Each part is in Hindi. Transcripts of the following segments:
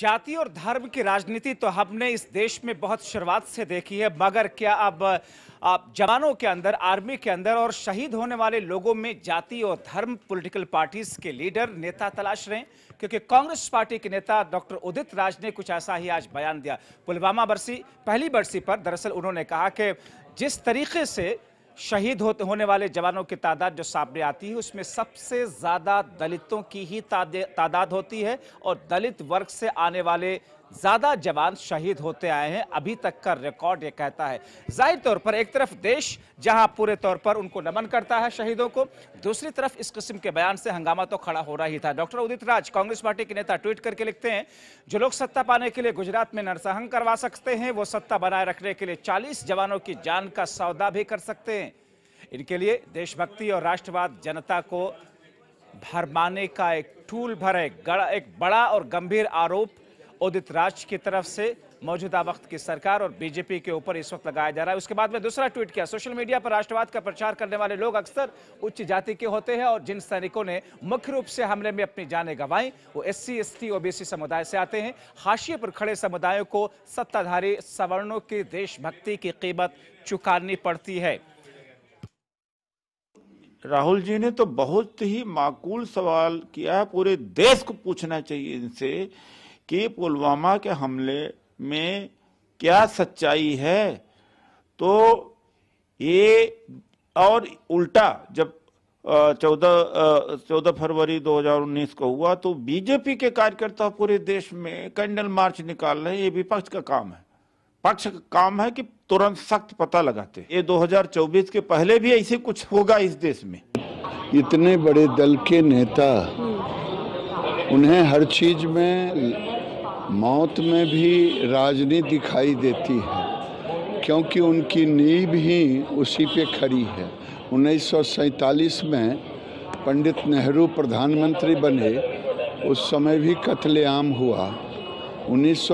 जाति और धर्म की राजनीति तो हमने इस देश में बहुत शुरुआत से देखी है मगर क्या अब आप जवानों के अंदर आर्मी के अंदर और शहीद होने वाले लोगों में जाति और धर्म पॉलिटिकल पार्टीज के लीडर नेता तलाश रहे क्योंकि कांग्रेस पार्टी के नेता डॉक्टर उदित राज ने कुछ ऐसा ही आज बयान दिया पुलवामा बरसी पहली बरसी पर दरअसल उन्होंने कहा कि जिस तरीके से शहीद होते होने वाले जवानों की तादाद जो सामने आती है उसमें सबसे ज़्यादा दलितों की ही तादाद होती है और दलित वर्ग से आने वाले ज़्यादा जवान शहीद होते आए हैं अभी तक का रिकॉर्ड ये कहता है जाहिर तौर पर एक तरफ देश जहां पूरे तौर पर उनको नमन करता है शहीदों को दूसरी तरफ इस किस्म के बयान से हंगामा तो खड़ा हो रहा ही था डॉक्टर उदित राज कांग्रेस पार्टी के नेता ट्वीट करके लिखते हैं जो लोग सत्ता पाने के लिए गुजरात में नरसंहंग करवा सकते हैं वो सत्ता बनाए रखने के लिए चालीस जवानों की जान का सौदा भी कर सकते हैं इनके लिए देशभक्ति और राष्ट्रवाद जनता को भरमाने का एक टूल भर है एक बड़ा और गंभीर आरोप उदित राज की तरफ से मौजूदा वक्त की सरकार और बीजेपी के ऊपर इस वक्त लगाया जा रहा है उसके बाद में दूसरा ट्वीट किया सोशल मीडिया पर राष्ट्रवाद का प्रचार करने वाले लोग अक्सर उच्च जाति के होते हैं और जिन सैनिकों ने मुख्य रूप से हमले में अपनी जानें गंवाई वो S C S T OBC समुदाय से आते हैं हाशिए पर खड़े समुदायों को सत्ताधारी सवर्णों की देशभक्ति की कीमत चुकानी पड़ती है राहुल जी ने तो बहुत ही माकूल सवाल किया है पूरे देश को पूछना चाहिए इनसे कि पुलवामा के हमले में क्या सच्चाई है तो ये और उल्टा जब चौदह चौदह फरवरी 2019 को हुआ तो बीजेपी के कार्यकर्ता पूरे देश में कैंडल मार्च निकाल रहे हैं ये विपक्ष का काम है पक्ष का काम है कि तुरंत सख्त पता लगाते ये 2024 के पहले भी ऐसे कुछ होगा इस देश में इतने बड़े दल के नेता उन्हें हर चीज़ में मौत में भी राजनी दिखाई देती है क्योंकि उनकी नींव ही उसी पे खड़ी है उन्नीस में पंडित नेहरू प्रधानमंत्री बने उस समय भी कत्लेआम हुआ उन्नीस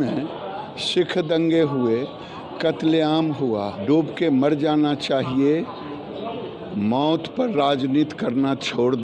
में सिख दंगे हुए कत्लेआम हुआ डूब के मर जाना चाहिए मौत पर राजनीति करना छोड़